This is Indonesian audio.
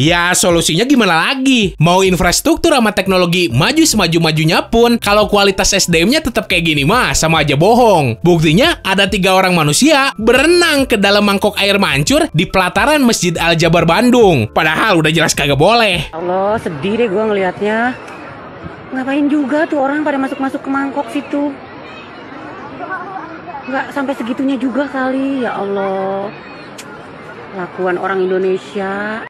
Ya solusinya gimana lagi? Mau infrastruktur sama teknologi maju semaju-majunya pun, kalau kualitas SDM-nya tetap kayak gini mah sama aja bohong. Buktinya ada tiga orang manusia berenang ke dalam mangkok air mancur di pelataran Masjid Al-Jabar Bandung. Padahal udah jelas kagak boleh. Allah sedih deh gue ngelihatnya. Ngapain juga tuh orang pada masuk-masuk ke mangkok situ. Nggak sampai segitunya juga kali, ya Allah. Lakuan orang Indonesia.